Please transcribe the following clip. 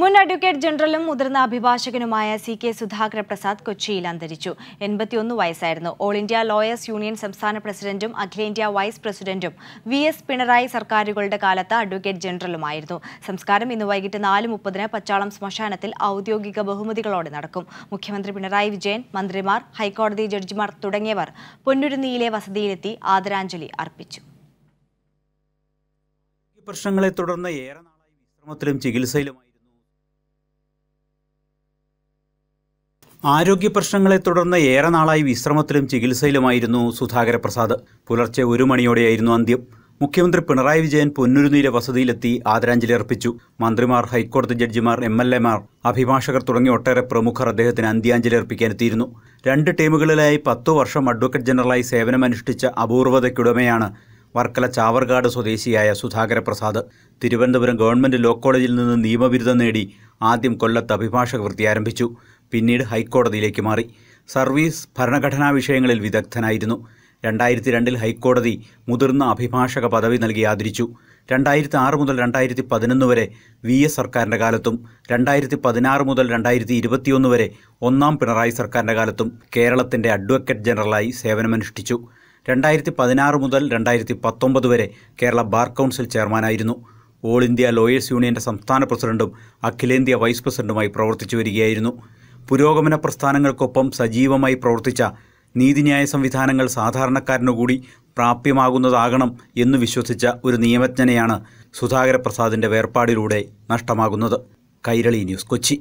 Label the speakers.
Speaker 1: മുൻ അഡ്വക്കേറ്റ് ജനറലും മുതിർന്ന അഭിഭാഷകനുമായ സി കെ സുധാകര പ്രസാദ് കൊച്ചിയിൽ അന്തരിച്ചു എൺപത്തിയൊന്ന് വയസ്സായിരുന്നു ഓൾ ഇന്ത്യ ലോയേഴ്സ് യൂണിയൻ സംസ്ഥാന പ്രസിഡന്റും അഖിലേന്ത്യാ വൈസ് പ്രസിഡന്റും വി എസ് പിണറായി സർക്കാരുകളുടെ കാലത്ത് അഡ്വക്കേറ്റ് ജനറലുമായിരുന്നു സംസ്കാരം ഇന്ന് വൈകിട്ട് നാല് മുപ്പതിന് പച്ചാളം ശ്മശാനത്തിൽ ഔദ്യോഗിക ബഹുമതികളോടെ നടക്കും മുഖ്യമന്ത്രി പിണറായി വിജയൻ മന്ത്രിമാർ ഹൈക്കോടതി ജഡ്ജിമാർ തുടങ്ങിയവർ പൊന്നുരുന്നിയിലെ വസതിയിലെത്തി ആദരാഞ്ജലി അർപ്പിച്ചു
Speaker 2: പ്രശ്നങ്ങളെ തുടർന്ന് ഏറെ നാളായി വിശ്രമത്തിലും ചികിത്സയിലുമായി ആരോഗ്യ പ്രശ്നങ്ങളെ തുടർന്ന് ഏറെ നാളായി വിശ്രമത്തിലും ചികിത്സയിലുമായിരുന്നു സുധാകര പ്രസാദ് പുലർച്ചെ ഒരു മണിയോടെയായിരുന്നു അന്ത്യം മുഖ്യമന്ത്രി പിണറായി വിജയൻ പൊന്നുരുനീര വസതിയിലെത്തി ആദരാഞ്ജലി അർപ്പിച്ചു മന്ത്രിമാർ ഹൈക്കോടതി ജഡ്ജിമാർ എം എൽ എമാർ അഭിഭാഷകർ തുടങ്ങിയ ഒട്ടേറെ പ്രമുഖർ അദ്ദേഹത്തിന് അന്ത്യാഞ്ജലി അർപ്പിക്കാനെത്തിയിരുന്നു രണ്ട് ടീമുകളിലായി പത്തു വർഷം അഡ്വക്കേറ്റ് ജനറലായി സേവനമനുഷ്ഠിച്ച അപൂർവതയ്ക്കുടമയാണ് വർക്കല ചാവർകാട് സ്വദേശിയായ സുധാകര പ്രസാദ് തിരുവനന്തപുരം ഗവൺമെൻറ് ലോ കോളേജിൽ നിന്ന് നിയമബിരുദം നേടി ആദ്യം കൊല്ലത്ത് അഭിഭാഷക വൃത്തി ആരംഭിച്ചു പിന്നീട് ഹൈക്കോടതിയിലേക്ക് മാറി സർവീസ് ഭരണഘടനാ വിഷയങ്ങളിൽ വിദഗ്ധനായിരുന്നു രണ്ടായിരത്തി രണ്ടിൽ ഹൈക്കോടതി മുതിർന്ന അഭിഭാഷക പദവി നൽകി ആദരിച്ചു രണ്ടായിരത്തി ആറ് മുതൽ രണ്ടായിരത്തി പതിനൊന്ന് വരെ വി എസ് സർക്കാരിൻ്റെ കാലത്തും രണ്ടായിരത്തി പതിനാറ് മുതൽ രണ്ടായിരത്തി ഇരുപത്തിയൊന്ന് വരെ ഒന്നാം പിണറായി സർക്കാരിൻ്റെ കാലത്തും കേരളത്തിൻ്റെ അഡ്വക്കേറ്റ് ജനറലായി സേവനമനുഷ്ഠിച്ചു രണ്ടായിരത്തി പതിനാറ് മുതൽ രണ്ടായിരത്തി പത്തൊമ്പത് വരെ കേരള ബാർ കൗൺസിൽ ചെയർമാനായിരുന്നു ഓൾ ഇന്ത്യ ലോയേഴ്സ് യൂണിയൻ്റെ സംസ്ഥാന പ്രസിഡന്റും അഖിലേന്ത്യാ വൈസ് പ്രസിഡന്റുമായി പ്രവർത്തിച്ചു വരികയായിരുന്നു പുരോഗമന പ്രസ്ഥാനങ്ങൾക്കൊപ്പം സജീവമായി പ്രവർത്തിച്ച നീതിന്യായ സംവിധാനങ്ങൾ സാധാരണക്കാരനു കൂടി പ്രാപ്യമാകുന്നതാകണം എന്ന് വിശ്വസിച്ച ഒരു നിയമജ്ഞനെയാണ് സുധാകര വേർപാടിലൂടെ നഷ്ടമാകുന്നത് കൈരളി ന്യൂസ് കൊച്ചി